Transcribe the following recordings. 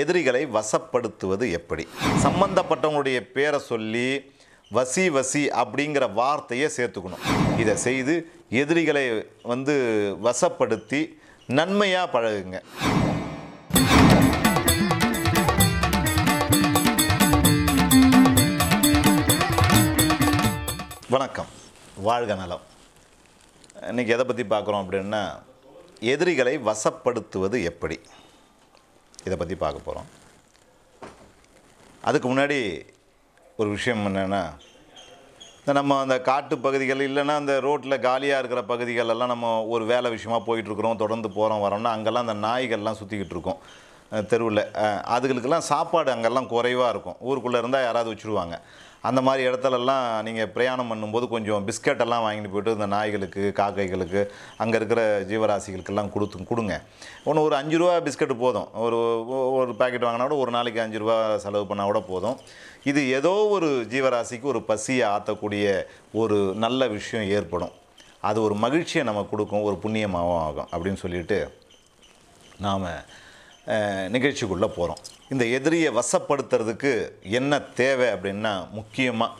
எதிரிகளை வசப்படுத்துவது எப்படி சம்பந்தப்பட்டவங்களுடைய பேரை சொல்லி வசி வசி அப்படிங்கிற வார்த்தையை சேர்த்துக்கணும் இதை செய்து எதிரிகளை வந்து வசப்படுத்தி நன்மையாக பழகுங்க வணக்கம் வாழ்க நலம் இன்றைக்கி எதை பற்றி பார்க்குறோம் அப்படின்னா எதிரிகளை வசப்படுத்துவது எப்படி இதை பற்றி பார்க்க போகிறோம் அதுக்கு முன்னாடி ஒரு விஷயம் என்னென்னா இந்த நம்ம அந்த காட்டு பகுதிகள் இல்லைன்னா அந்த ரோட்டில் காலியாக இருக்கிற பகுதிகள் எல்லாம் நம்ம ஒரு வேலை விஷயமாக போயிட்டுருக்குறோம் தொடர்ந்து போகிறோம் வரோம்னா அங்கெல்லாம் அந்த நாய்கள்லாம் சுற்றிக்கிட்டு இருக்கோம் தெருவில் அதுகளுக்கெல்லாம் சாப்பாடு அங்கெல்லாம் குறைவாக இருக்கும் ஊருக்குள்ளே இருந்தால் யாராவது வச்சுருவாங்க அந்த மாதிரி இடத்துலலாம் நீங்கள் பிரயாணம் பண்ணும்போது கொஞ்சம் பிஸ்கட்டெல்லாம் வாங்கிட்டு போய்ட்டு இந்த நாய்களுக்கு காக்கைகளுக்கு அங்கே இருக்கிற ஜீவராசிகளுக்கெல்லாம் கொடுத்து கொடுங்க ஒன்று ஒரு அஞ்சு ரூபா பிஸ்கட்டு போதும் ஒரு ஒரு பேக்கெட் வாங்கினா கூட ஒரு நாளைக்கு அஞ்சு ரூபா செலவு பண்ணால் கூட போதும் இது ஏதோ ஒரு ஜீவராசிக்கு ஒரு பசியை ஆற்றக்கூடிய ஒரு நல்ல விஷயம் ஏற்படும் அது ஒரு மகிழ்ச்சியை நம்ம கொடுக்கும் ஒரு புண்ணியமாகவும் ஆகும் அப்படின்னு சொல்லிட்டு நாம் நிகழ்ச்சிக்குள்ளே போகிறோம் இந்த எதிரியை வசப்படுத்துறதுக்கு என்ன தேவை அப்படின்னா முக்கியமாக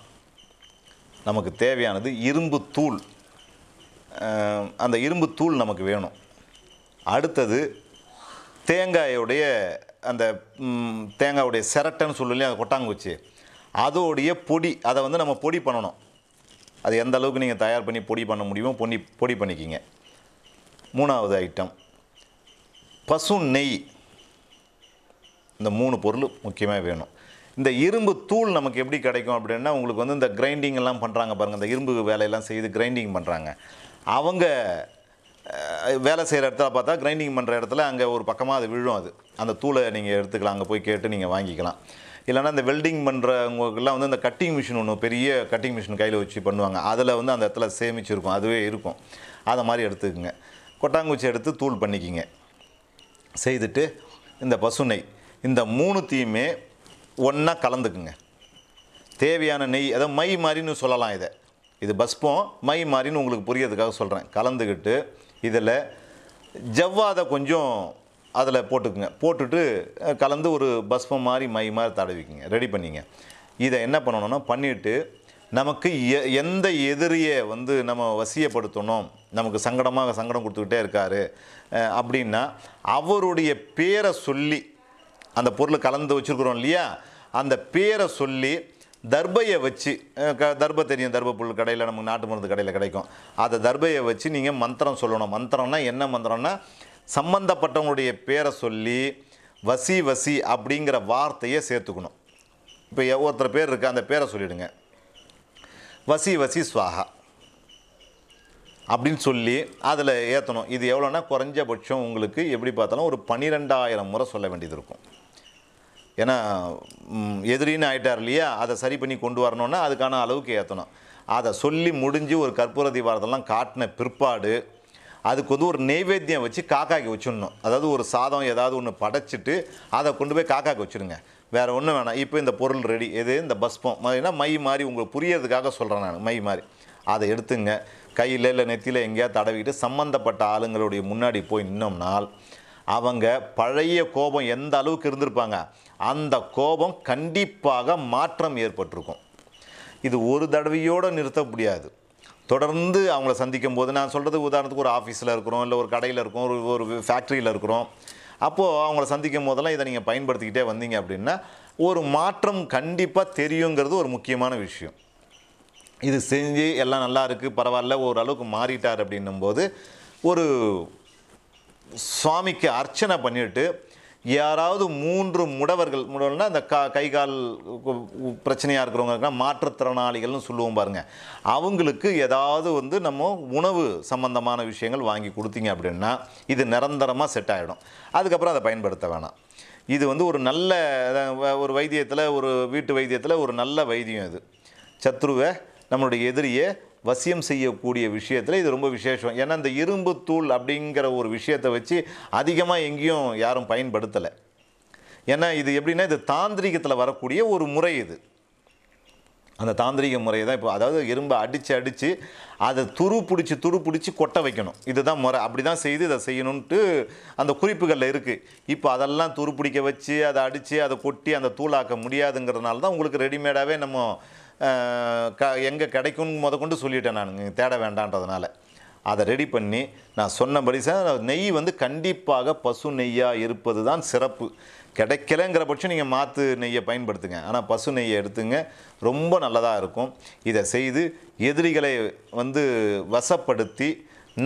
நமக்கு தேவையானது இரும்பு தூள் அந்த இரும்பு தூள் நமக்கு வேணும் அடுத்தது தேங்காயுடைய அந்த தேங்காயுடைய செரட்டைன்னு சொல்லலையே அது கொட்டாங்குச்சி அதோடைய பொடி அதை வந்து நம்ம பொடி பண்ணணும் அது எந்த அளவுக்கு நீங்கள் தயார் பண்ணி பொடி பண்ண முடியுமோ பொடி பொடி பண்ணிக்கிங்க மூணாவது ஐட்டம் பசு நெய் இந்த மூணு பொருள் முக்கியமாக வேணும் இந்த இரும்பு தூள் நமக்கு எப்படி கிடைக்கும் அப்படின்னா உங்களுக்கு வந்து இந்த கிரைண்டிங் எல்லாம் பண்ணுறாங்க பாருங்கள் இந்த இரும்பு வேலையெல்லாம் செய்து கிரைண்டிங் பண்ணுறாங்க அவங்க வேலை செய்கிற இடத்துல பார்த்தா கிரைண்டிங் பண்ணுற இடத்துல அங்கே ஒரு பக்கமாக அது விழும் அது அந்த தூளை நீங்கள் எடுத்துக்கலாம் அங்கே போய் கேட்டு நீங்கள் வாங்கிக்கலாம் இல்லைனா இந்த வெல்டிங் பண்ணுறவங்களுக்குலாம் வந்து இந்த கட்டிங் மிஷின் ஒன்று பெரிய கட்டிங் மிஷின் கையில் வச்சு பண்ணுவாங்க அதில் வந்து அந்த இடத்துல சேமிச்சிருக்கும் அதுவே இருக்கும் அதை மாதிரி எடுத்துக்கோங்க கொட்டாங்குச்சி எடுத்து தூள் பண்ணிக்கிங்க செய்துட்டு இந்த பசுனை இந்த மூணுத்தையுமே ஒன்றா கலந்துக்குங்க தேவையான நெய் அதை மை மாதிரின்னு சொல்லலாம் இதை இது பஸ்பம் மை மாதிரின்னு உங்களுக்கு புரியறதுக்காக சொல்கிறேன் கலந்துக்கிட்டு இதில் ஜவ்வாதை கொஞ்சம் அதில் போட்டுக்குங்க போட்டுட்டு கலந்து ஒரு பஸ்பம் மாதிரி மை மாதிரி தடவிக்குங்க ரெடி பண்ணிங்க இதை என்ன பண்ணணும்னா பண்ணிவிட்டு நமக்கு எ எந்த எதிரியை வந்து நம்ம வசியப்படுத்தணும் நமக்கு சங்கடமாக சங்கடம் கொடுத்துக்கிட்டே இருக்கார் அப்படின்னா அவருடைய பேரை சொல்லி அந்த பொருள் கலந்து வச்சுருக்குறோம் இல்லையா அந்த பேரை சொல்லி தர்பையை வச்சு க தர்ப தெரியும் தர்ப புல் கடையில் நமக்கு நாட்டு மருந்து கடையில் கிடைக்கும் அந்த தர்பையை வச்சு நீங்கள் மந்திரம் சொல்லணும் மந்திரம்னா என்ன மந்திரம்னா சம்மந்தப்பட்டவங்களுடைய பேரை சொல்லி வசி வசி அப்படிங்கிற வார்த்தையை சேர்த்துக்கணும் இப்போ ஒவ்வொருத்தர் பேர் இருக்குது அந்த பேரை சொல்லிவிடுங்க வசி வசி ஸ்வாகா அப்படின்னு சொல்லி அதில் ஏற்றணும் இது எவ்வளோன்னா குறைஞ்சபட்சம் உங்களுக்கு எப்படி பார்த்தாலும் ஒரு பன்னிரெண்டாயிரம் முறை சொல்ல வேண்டியது இருக்கும் ஏன்னா எதிரின்னு ஆகிட்டார் இல்லையா அதை சரி பண்ணி கொண்டு வரணுன்னா அதுக்கான அளவுக்கு ஏற்றணும் அதை சொல்லி முடிஞ்சு ஒரு கற்பூர தீபாரத்தெல்லாம் காட்டின பிற்பாடு அதுக்கு வந்து ஒரு நெய்வேத்தியம் வச்சு காக்காக்கு வச்சுடணும் அதாவது ஒரு சாதம் ஏதாவது ஒன்று படைச்சிட்டு அதை கொண்டு போய் காக்காக்கு வச்சுருங்க வேறு ஒன்றும் வேணாம் இப்போ இந்த பொருள் ரெடி எது இந்த பஸ்பம் மாதிரினா மை மாதிரி உங்களுக்கு புரியறதுக்காக சொல்கிறேன் நான் மை மாதிரி அதை எடுத்துங்க கையில் இல்லை நெத்தியில் எங்கேயாவது தடவிக்கிட்டு சம்மந்தப்பட்ட ஆளுங்களுடைய முன்னாடி போய் நின்னோம்னால் அவங்க பழைய கோபம் எந்த அளவுக்கு இருந்திருப்பாங்க அந்த கோபம் கண்டிப்பாக மாற்றம் ஏற்பட்டிருக்கும் இது ஒரு தடவையோடு நிறுத்த முடியாது தொடர்ந்து அவங்கள சந்திக்கும் போது நான் சொல்கிறது உதாரணத்துக்கு ஒரு ஆஃபீஸில் இருக்கிறோம் இல்லை ஒரு கடையில் இருக்கிறோம் ஒரு ஒரு ஃபேக்ட்ரியில் இருக்கிறோம் அப்போது அவங்கள சந்திக்கும் போதெல்லாம் இதை நீங்கள் பயன்படுத்திக்கிட்டே வந்தீங்க அப்படின்னா ஒரு மாற்றம் கண்டிப்பாக தெரியுங்கிறது ஒரு முக்கியமான விஷயம் இது செஞ்சு எல்லாம் நல்லா இருக்குது பரவாயில்ல ஓரளவுக்கு மாறிட்டார் அப்படின்னும்போது ஒரு சுவாமிக்கு அர்ச்சனை பண்ணிவிட்டு யாராவது மூன்று முடவர்கள் முடவர்கள்னால் அந்த கா கை கால் பிரச்சனையாக இருக்கிறவங்க மாற்றுத்திறனாளிகள்னு சொல்லுவோம் பாருங்கள் அவங்களுக்கு ஏதாவது வந்து நம்ம உணவு சம்மந்தமான விஷயங்கள் வாங்கி கொடுத்தீங்க அப்படின்னா இது நிரந்தரமாக செட் ஆகிடும் அதுக்கப்புறம் அதை பயன்படுத்த வேணாம் இது வந்து ஒரு நல்ல ஒரு வைத்தியத்தில் ஒரு வீட்டு வைத்தியத்தில் ஒரு நல்ல வைத்தியம் இது சத்ருவை நம்மளுடைய எதிரியை வசியம் செய்யக்கூடிய விஷயத்தில் இது ரொம்ப விசேஷம் ஏன்னா இந்த இரும்பு தூள் அப்படிங்கிற ஒரு விஷயத்தை வச்சு அதிகமாக எங்கேயும் யாரும் பயன்படுத்தலை ஏன்னா இது எப்படின்னா இது தாந்திரிகத்தில் வரக்கூடிய ஒரு முறை இது அந்த தாந்திரிக முறையை தான் இப்போ அதாவது எறும்பை அடித்து அடித்து அதை துரு பிடிச்சி துரு பிடிச்சி கொட்டை வைக்கணும் இதுதான் முறை அப்படி தான் செய்து இதை செய்யணுன்ட்டு அந்த குறிப்புகளில் இருக்குது இப்போ அதெல்லாம் துரு பிடிக்க வச்சு அதை அடித்து அதை கொட்டி அந்த தூளாக்க முடியாதுங்கிறதுனால தான் உங்களுக்கு ரெடிமேடாகவே நம்ம க எங்கே கிடைக்கும் முத கொண்டு சொல்லிட்டேன் நான் தேட வேண்டான்றதுனால அதை ரெடி பண்ணி நான் சொன்னபடி சார் நெய் வந்து கண்டிப்பாக பசு நெய்யாக இருப்பது தான் சிறப்பு கிடைக்கலங்கிற பட்சம் நீங்கள் மாற்று நெய்யை பயன்படுத்துங்க ஆனால் பசு நெய்யை எடுத்துங்க ரொம்ப நல்லதாக இருக்கும் இதை செய்து எதிரிகளை வந்து வசப்படுத்தி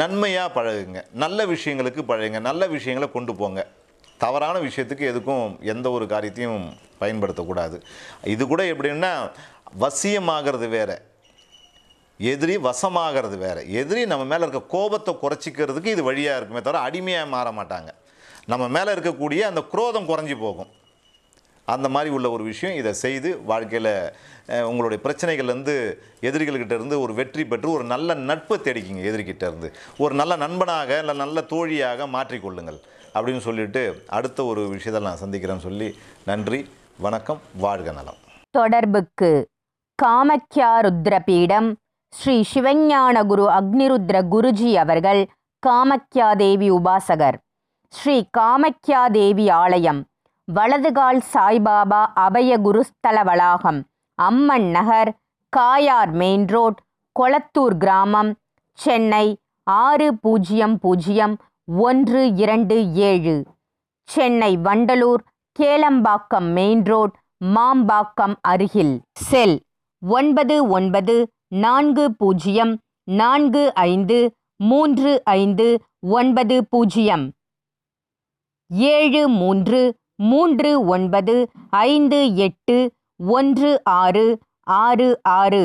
நன்மையாக பழகுங்க நல்ல விஷயங்களுக்கு பழகுங்க நல்ல விஷயங்களை கொண்டு போங்க தவறான விஷயத்துக்கு எதுக்கும் எந்த ஒரு காரியத்தையும் பயன்படுத்தக்கூடாது இது கூட எப்படின்னா வசியமாகிறது வேறு எதிரி வசமாகிறது வேறு எதிரி நம்ம மேலே இருக்க கோபத்தை குறைச்சிக்கிறதுக்கு இது வழியாக இருக்குமே தவிர அடிமையாக மாற மாட்டாங்க நம்ம மேலே இருக்கக்கூடிய அந்த குரோதம் குறைஞ்சி போகும் அந்த மாதிரி உள்ள ஒரு விஷயம் இதை செய்து வாழ்க்கையில் உங்களுடைய பிரச்சனைகள்லேருந்து எதிரிகள்கிட்ட இருந்து ஒரு வெற்றி பெற்று ஒரு நல்ல நட்பை தேடிக்கிங்க எதிரிகிட்ட இருந்து ஒரு நல்ல நண்பனாக இல்லை நல்ல தோழியாக மாற்றிக்கொள்ளுங்கள் அப்படின்னு சொல்லிட்டு அடுத்த ஒரு விஷயத்தை நான் சந்திக்கிறேன்னு சொல்லி நன்றி வணக்கம் வாழ்க நலம் தொடர்புக்கு காமக்கியா ருத்ரபீடம் ஸ்ரீ சிவஞான குரு அக்னிருத்ர குருஜி அவர்கள் காமக்யாதேவி உபாசகர் ஸ்ரீ காமக்யாதேவி ஆலயம் வலதுகால் சாய்பாபா அபய குருஸ்தல வளாகம் அம்மன் நகர் காயார் மெயின் ரோட் கொளத்தூர் கிராமம் சென்னை ஆறு பூஜ்ஜியம் பூஜ்ஜியம் ஒன்று இரண்டு ஏழு சென்னை வண்டலூர் கேளம்பாக்கம் மெயின் ரோட் மாம்பாக்கம் அருகில் செல் ஒன்பது ஒன்பது நான்கு பூஜ்ஜியம் நான்கு ஐந்து மூன்று ஐந்து ஒன்பது பூஜ்ஜியம் ஏழு மூன்று மூன்று ஒன்பது ஐந்து எட்டு ஒன்று ஆறு ஆறு ஆறு